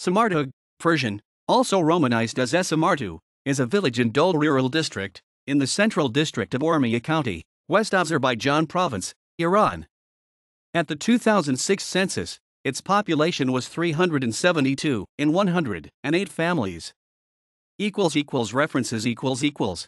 Samartug, Persian, also romanized as Esamartu, is a village in Dol Rural District, in the central district of Ormia County, West Azerbaijan Province, Iran. At the 2006 census, its population was 372 in 108 families. Equals equals references equals equals